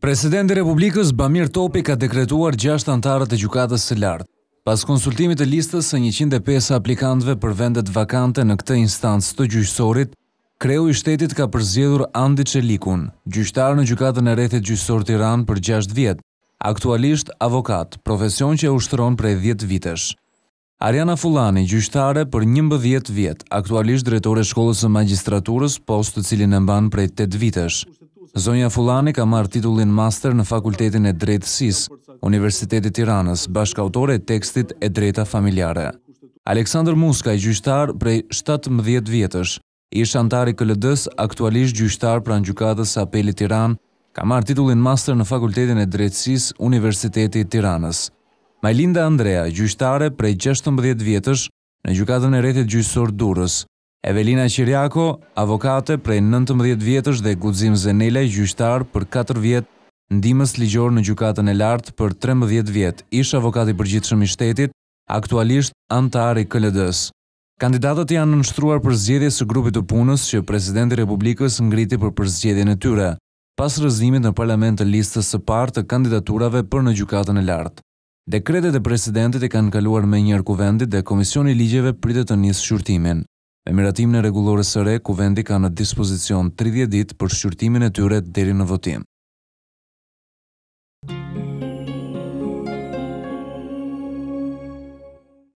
Presidenti Republikës Bamir Topi ka dekretuar 6 antarët e gjukatës së lartë, pas konsultimit e listës e 105 aplikantve për vendet vakante në këtë instancë të gjyqësorit, kreu i shtetit ka përzjedhur Andi Qelikun, gjyqtarë në gjukatën e rethit gjyqësor të Iran për 6 vjetë, aktualisht avokat, profesion që e ushtron për e 10 vitesh. Ariana Fulani, gjyqtare për 11 vjetë, aktualisht drejtore shkollës e magistraturës, post të cilin e mbanë për e 8 vitesh. Zonja Fulani ka marrë titullin master në fakultetin e drejtësis, Universitetit Tiranës, bashkautore e tekstit e drejta familjare. Aleksandr Muska i gjyqtar prej 17 vjetësh, i shantari këllëdës aktualisht gjyqtar pra në gjukatës apelit Tiran, ka marrë titullin master në fakultetin e drejtësis Universitetit Tiranës. Majlinda Andrea, gjyqtare prej 16 vjetësh, në gjukatën e retit gjysor durës, Evelina Qiriako, avokate prej 19 vjetës dhe gudzim Zenele, gjyqtar për 4 vjetë, ndimës ligjor në gjukatën e lartë për 13 vjetë, ish avokati përgjithshëm i shtetit, aktualisht antari këllëdës. Kandidatët janë nështruar për zgjedhje së grupit të punës që Presidenti Republikës ngriti për për zgjedhje në tyre, pas rëzimit në parlament të listës së partë të kandidaturave për në gjukatën e lartë. Dekretet e Presidentit e kanë kaluar me njërë kuvendit dhe Komisioni Ligjeve pritet të njësë shurtimin. Emiratimin e rregullores së re, kuvendi ka në dispozicion 30 ditë për shqyrtimin e tyre deri në votim.